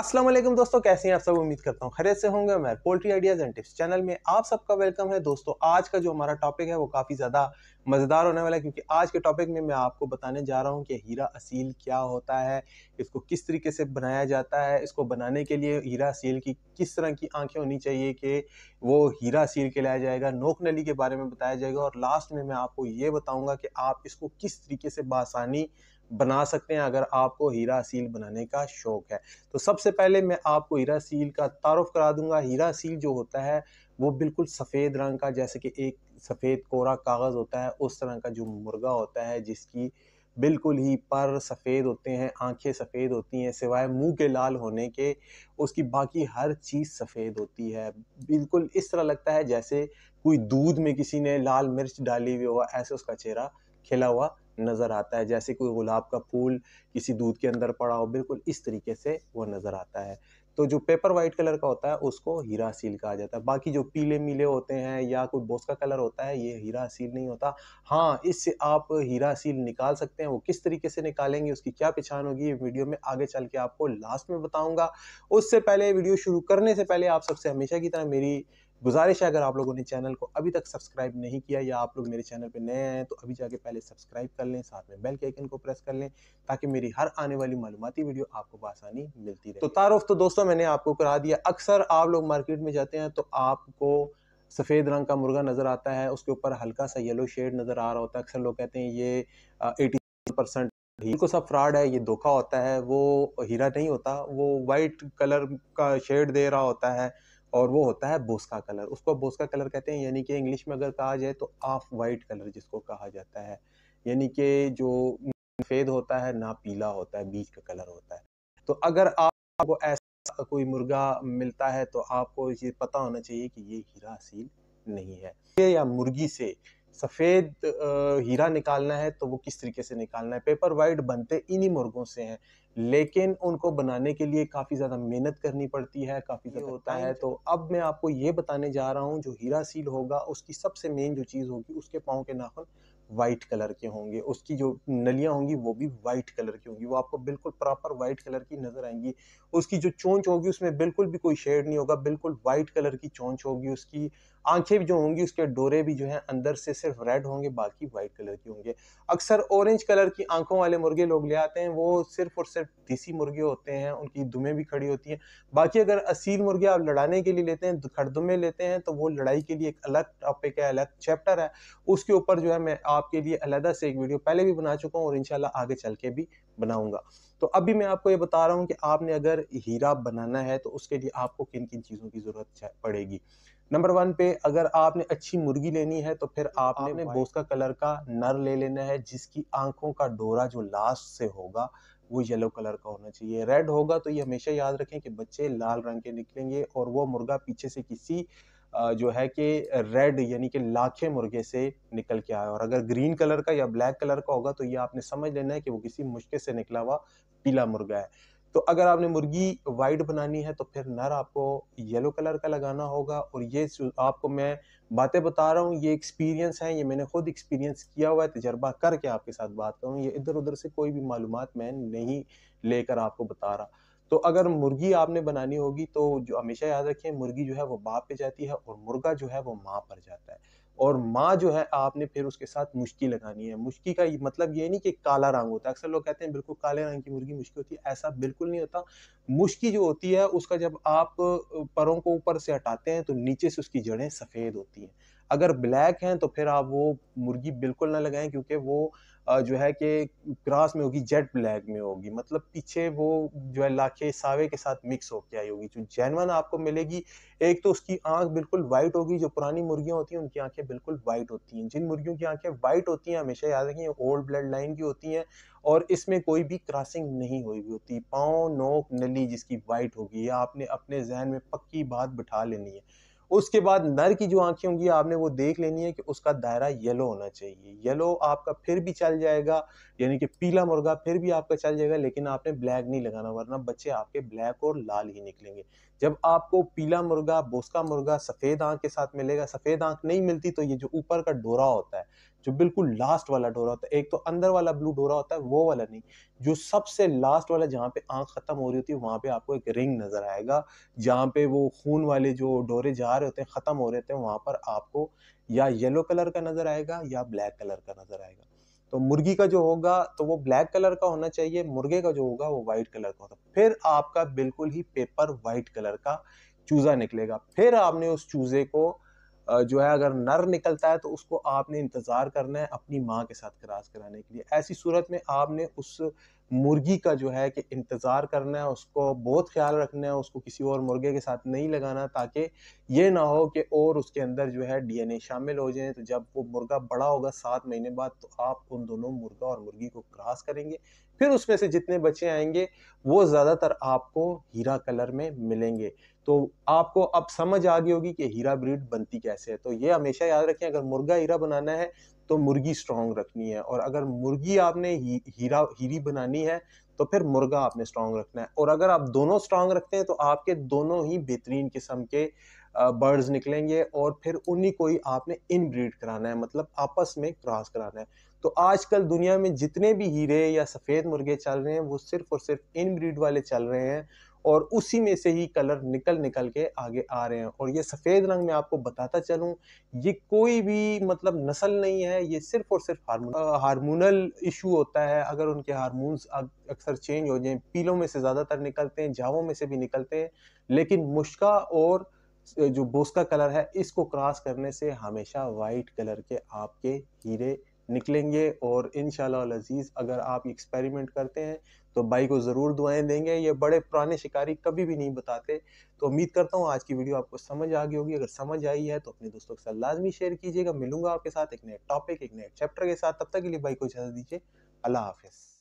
अस्सलाम वालेकुम दोस्तों कैसे हैं आप सब उम्मीद करता हूँ खरे से होंगे मैं poultry ideas and tips channel में आप सबका वेलकम है दोस्तों आज का जो हमारा टॉपिक है वो काफ़ी ज़्यादा मज़ेदार होने वाला है क्योंकि आज के टॉपिक में मैं आपको बताने जा रहा हूँ कि हीरा असील क्या होता है इसको किस तरीके से बनाया जाता है इसको बनाने के लिए हीरा असील की किस तरह की आंखें होनी चाहिए कि वो हीरा असील के लाया जाएगा नोक नली के बारे में बताया जाएगा और लास्ट में मैं आपको ये बताऊँगा कि आप इसको किस तरीके से बासानी बना सकते हैं अगर आपको हीरा सील बनाने का शौक़ है तो सबसे पहले मैं आपको हीरा सील का तारफ़ करा दूंगा हीरा सील जो होता है वो बिल्कुल सफ़ेद रंग का जैसे कि एक सफ़ेद कोरा कागज़ होता है उस तरह का जो मुर्गा होता है जिसकी बिल्कुल ही पर सफ़ेद होते हैं आंखें सफ़ेद होती हैं सिवाय मुंह के लाल होने के उसकी बाकी हर चीज़ सफ़ेद होती है बिल्कुल इस तरह लगता है जैसे कोई दूध में किसी ने लाल मिर्च डाली हुई हो ऐसे उसका चेहरा खिला हुआ नज़र आता है जैसे कोई गुलाब का फूल किसी दूध के अंदर पड़ा हो बिल्कुल इस तरीके से वो नज़र आता है तो जो पेपर वाइट कलर का होता है उसको हीरा सील कहा जाता है बाकी जो पीले मीले होते हैं या कोई बोस का कलर होता है ये हीरा सील नहीं होता हाँ इससे आप हीरा सील निकाल सकते हैं वो किस तरीके से निकालेंगे उसकी क्या पहचान होगी ये वीडियो में आगे चल के आपको लास्ट में बताऊंगा उससे पहले वीडियो शुरू करने से पहले आप सबसे हमेशा की तरह मेरी गुजारिश है अगर आप लोगों ने चैनल को अभी तक सब्सक्राइब नहीं किया या आप लोग मेरे चैनल पर नए आए हैं तो अभी जाके पहले सब्सक्राइब कर लें साथ में बेल के आइकन को प्रेस कर लें ताकि मेरी हर आने वाली मालूमती वीडियो आपको बसानी मिलती रहे तो तारुफ तो दोस्तों मैंने आपको करा दिया अक्सर आप लोग मार्केट में जाते हैं तो आपको सफ़ेद रंग का मुर्गा नज़र आता है उसके ऊपर हल्का सा येलो शेड नज़र आ रहा होता है अक्सर लोग कहते हैं ये एटी परसेंट बिल्कुल सब फ्रॉड है ये धोखा होता है वो हीरा नहीं होता वो वाइट कलर का शेड दे रहा होता है और वो होता है बोस्का कलर उसको बोस्का कलर कहते हैं यानी कि इंग्लिश में अगर कहा जाए तो ऑफ वाइट कलर जिसको कहा जाता है यानी कि जो सफ़ेद होता है ना पीला होता है बीच का कलर होता है तो अगर आपको ऐसा कोई मुर्गा मिलता है तो आपको ये पता होना चाहिए कि ये हीरा असील नहीं है या मुर्गी से सफ़ेद हीरा निकालना है तो वो किस तरीके से निकालना है पेपर वाइट बनते इन्हीं मुर्गों से हैं लेकिन उनको बनाने के लिए काफ़ी ज़्यादा मेहनत करनी पड़ती है काफ़ी ज़्यादा होता है तो अब मैं आपको ये बताने जा रहा हूँ जो हीरा सील होगा उसकी सबसे मेन जो चीज़ होगी उसके पाँव के नाखून वाइट कलर के होंगे उसकी जो नलियाँ होंगी वो भी वाइट कलर की होंगी वो आपको बिल्कुल प्रॉपर वाइट कलर की नज़र आएंगी उसकी जो चोंच होगी उसमें बिल्कुल भी कोई शेड नहीं होगा बिल्कुल वाइट कलर की चोंच होगी उसकी आंखें जो होंगी उसके डोरे भी जो हैं अंदर से सिर्फ रेड होंगे बाकी वाइट कलर के होंगे अक्सर ऑरेंज कलर की आंखों वाले मुर्गे लोग ले आते हैं वो सिर्फ और सिर्फ देसी मुर्गे होते हैं उनकी दुमे भी खड़ी होती हैं बाकी अगर असील मुर्गे आप लड़ाने के लिए लेते हैं खड़दुमे लेते हैं तो वो लड़ाई के लिए एक अलग टॉपिक है अलग चैप्टर है उसके ऊपर जो है मैं आप आपके लिए अलहदा से एक वीडियो पहले भी बना चुका हूँ और इनशाला आगे चल के भी बनाऊंगा तो अभी मैं आपको ये बता रहा हूँ कि आपने अगर हीरा बनाना है तो उसके लिए आपको किन किन चीज़ों की ज़रूरत पड़ेगी नंबर वन पे अगर आपने अच्छी मुर्गी लेनी है तो फिर आपने आपने हाँ, बोसका कलर का नर ले लेना है जिसकी आंखों का डोरा जो लास्ट से होगा वो येलो कलर का होना चाहिए रेड होगा तो ये हमेशा याद रखें कि बच्चे लाल रंग के निकलेंगे और वो मुर्गा पीछे से किसी जो है कि रेड यानी कि लाखे मुर्गे से निकल के आया और अगर ग्रीन कलर का या ब्लैक कलर का होगा तो ये आपने समझ लेना है कि वो किसी मुश्किल से निकला हुआ पीला मुर्गा है तो अगर आपने मुर्गी वाइट बनानी है तो फिर नर आपको येलो कलर का लगाना होगा और ये आपको मैं बातें बता रहा हूँ ये एक्सपीरियंस है ये मैंने खुद एक्सपीरियंस किया हुआ है तजर्बा करके आपके साथ बात करूँ ये इधर उधर से कोई भी मालूम मैं नहीं लेकर आपको बता रहा तो अगर मुर्गी आपने बनानी होगी तो जो हमेशा याद रखें मुर्गी जो है वो बाप पे जाती है और मुर्गा जो है वो माँ पर जाता है और माँ जो है आपने फिर उसके साथ मुश्की लगानी है मुश्की का मतलब ये नहीं कि काला रंग होता है अक्सर लोग कहते हैं बिल्कुल काले रंग की मुर्गी मुश्की होती है ऐसा बिल्कुल नहीं होता मुश्की जो होती है उसका जब आप परों को ऊपर से हटाते हैं तो नीचे से उसकी जड़ें सफ़ेद होती हैं अगर ब्लैक हैं तो फिर आप वो मुर्गी बिल्कुल ना लगाएं क्योंकि वो जो है कि क्रॉस में होगी जेट ब्लैक में होगी मतलब पीछे वो जो है लाखे सावे के साथ मिक्स होके आई होगी जो जैनवन आपको मिलेगी एक तो उसकी आंख बिल्कुल वाइट होगी जो पुरानी मुर्गियां होती हैं उनकी आंखें बिल्कुल वाइट होती हैं जिन मुर्गियों की आंखें वाइट होती हैं हमेशा याद रखें ओल्ड ब्लड लाइन की होती हैं और इसमें कोई भी क्रॉसिंग नहीं हुई हुई होती पाँव नोक नली जिसकी वाइट होगी या आपने अपने जहन में पक्की बात बिठा लेनी है उसके बाद नर की जो आंखें होंगी आपने वो देख लेनी है कि उसका दायरा येलो होना चाहिए येलो आपका फिर भी चल जाएगा यानी कि पीला मुर्गा फिर भी आपका चल जाएगा लेकिन आपने ब्लैक नहीं लगाना वरना बच्चे आपके ब्लैक और लाल ही निकलेंगे जब आपको पीला मुर्गा बोसका मुर्गा सफ़ेद आंख के साथ मिलेगा सफ़ेद आंख नहीं मिलती तो ये जो ऊपर का डोरा होता है जो बिल्कुल लास्ट वाला डोरा होता है एक तो अंदर वाला ब्लू डोरा होता है वो वाला नहीं जो सबसे लास्ट वाला जहाँ पे आंख खत्म हो रही होती है वहां पे आपको एक रिंग नजर आएगा जहाँ पे वो खून वाले जो डोरे जा रहे होते हैं खत्म हो रहे होते हैं वहाँ पर आपको या येलो कलर का नजर आएगा या ब्लैक कलर का नजर आएगा तो मुर्गी का जो होगा तो वो ब्लैक कलर का होना चाहिए मुर्गे का जो होगा वो व्हाइट कलर का होता फिर आपका बिल्कुल ही पेपर व्हाइट कलर का चूज़ा निकलेगा फिर आपने उस चूज़े को जो है अगर नर निकलता है तो उसको आपने इंतज़ार करना है अपनी माँ के साथ क्रास कराने के लिए ऐसी सूरत में आपने उस मुर्गी का जो है कि इंतज़ार करना है उसको बहुत ख्याल रखना है उसको किसी और मुर्गे के साथ नहीं लगाना ताकि ये ना हो कि और उसके अंदर जो है डीएनए शामिल हो जाए तो जब वो मुर्गा बड़ा होगा सात महीने बाद तो आप उन दोनों मुर्गा और मुर्गी को क्रॉस करेंगे फिर उसमें से जितने बच्चे आएंगे वो ज़्यादातर आपको हीरा कलर में मिलेंगे तो आपको अब समझ आ गई होगी कि हीरा ब्रीड बनती कैसे है तो ये हमेशा याद रखें अगर मुर्गा हीरा बनाना है तो मुर्गी स्ट्रांग रखनी है और अगर मुर्गी आपने ही, हीरा हीरी बनानी है तो फिर मुर्गा आपने स्ट्रांग रखना है और अगर आप दोनों स्ट्रांग रखते हैं तो आपके दोनों ही बेहतरीन किस्म के बर्ड्स निकलेंगे और फिर उन्हीं को ही आपने इन ब्रीड कराना है मतलब आपस में क्रॉस कराना है तो आजकल दुनिया में जितने भी हीरे या सफ़ेद मुर्गे चल रहे हैं वो सिर्फ और सिर्फ इन ब्रीड वाले चल रहे हैं और उसी में से ही कलर निकल निकल के आगे आ रहे हैं और ये सफ़ेद रंग में आपको बताता चलूँ ये कोई भी मतलब नस्ल नहीं है ये सिर्फ और सिर्फ हारमोन हारमोनल इशू होता है अगर उनके हार्मोन्स अक्सर चेंज हो जाएं पीलों में से ज़्यादातर निकलते हैं जावों में से भी निकलते हैं लेकिन मुश्का और जो बोस्का कलर है इसको क्रॉस करने से हमेशा वाइट कलर के आपके हीरे निकलेंगे और इन अजीज़ अगर आप एक्सपेरिमेंट करते हैं तो भाई को ज़रूर दुआएं देंगे ये बड़े पुराने शिकारी कभी भी नहीं बताते तो उम्मीद करता हूँ आज की वीडियो आपको समझ आ गई होगी अगर समझ आई है तो अपने दोस्तों के साथ लाजमी शेयर कीजिएगा मिलूंगा आपके साथ एक नए टॉपिक एक नए चैप्टर के साथ तब तक के लिए भाई को इजाज़त दीजिए अल्लाह हाफिज़